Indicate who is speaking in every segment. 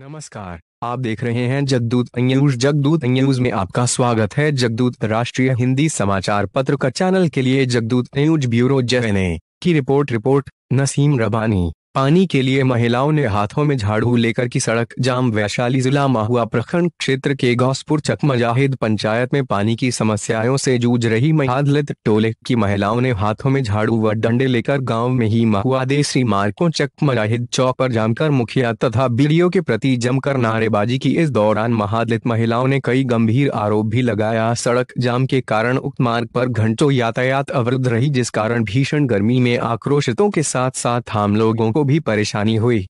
Speaker 1: नमस्कार आप देख रहे हैं जगदूत न्यूज जगदूत न्यूज में आपका स्वागत है जगदूत राष्ट्रीय हिंदी समाचार पत्र का चैनल के लिए जगदूत न्यूज ब्यूरो जय की रिपोर्ट रिपोर्ट नसीम रबानी पानी के लिए महिलाओं ने हाथों में झाड़ू लेकर की सड़क जाम वैशाली जिला महुआ प्रखंड क्षेत्र के गौसपुर चकमजाहिद पंचायत में पानी की समस्याओं से जूझ रही महादलित टोले की महिलाओं ने हाथों में झाड़ू व डंडे लेकर गांव में ही महुआ देसी मार्को चकमजाहिद चौक पर कर मुखिया तथा बीडियो के प्रति जमकर नारेबाजी की इस दौरान महादलित महिलाओं ने कई गंभीर आरोप भी लगाया सड़क जाम के कारण उक्त मार्ग पर घंटों यातायात अवरुद्ध रही जिस कारण भीषण गर्मी में आक्रोशितों के साथ साथ हम लोगों को भी परेशानी हुई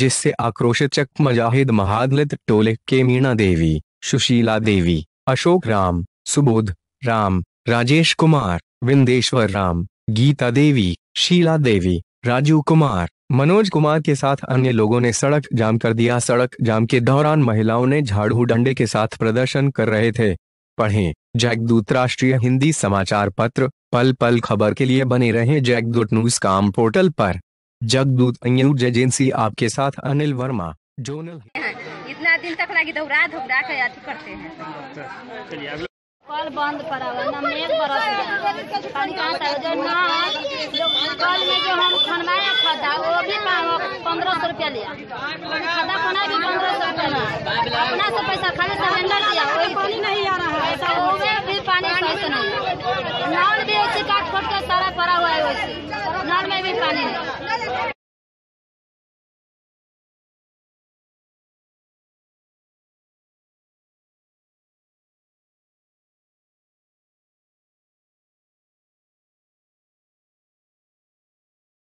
Speaker 1: जिससे आक्रोशित चक मजाहिद महादलित टोले के मीणा देवी सुशीला देवी अशोक राम सुबोध राम राजेश कुमार विंदेश्वर राम गीता देवी शीला देवी राजू कुमार मनोज कुमार के साथ अन्य लोगों ने सड़क जाम कर दिया सड़क जाम के दौरान महिलाओं ने झाड़ू डंडे के साथ प्रदर्शन कर रहे थे पढ़ें जैकदूत राष्ट्रीय हिंदी समाचार पत्र पल पल खबर के लिए बने रहें जैकदूत न्यूज काम पोर्टल पर जगदूत न्यूज एजेंसी आपके साथ अनिल वर्मा जोनल इतना दिन तक लगी दौड़ा दौड़ा के अथी करते हैं कल बंद पड़ा ना मेघ बरस पानी कहाँ था जो ना जो कल में जो हम खनवाया खदा वो भी पंद्रह सौ रुपया लिया खदा खना भी पंद्रह सौ रुपया लिया अपना सब पैसा खाली सिलेंडर दिया पानी नहीं आ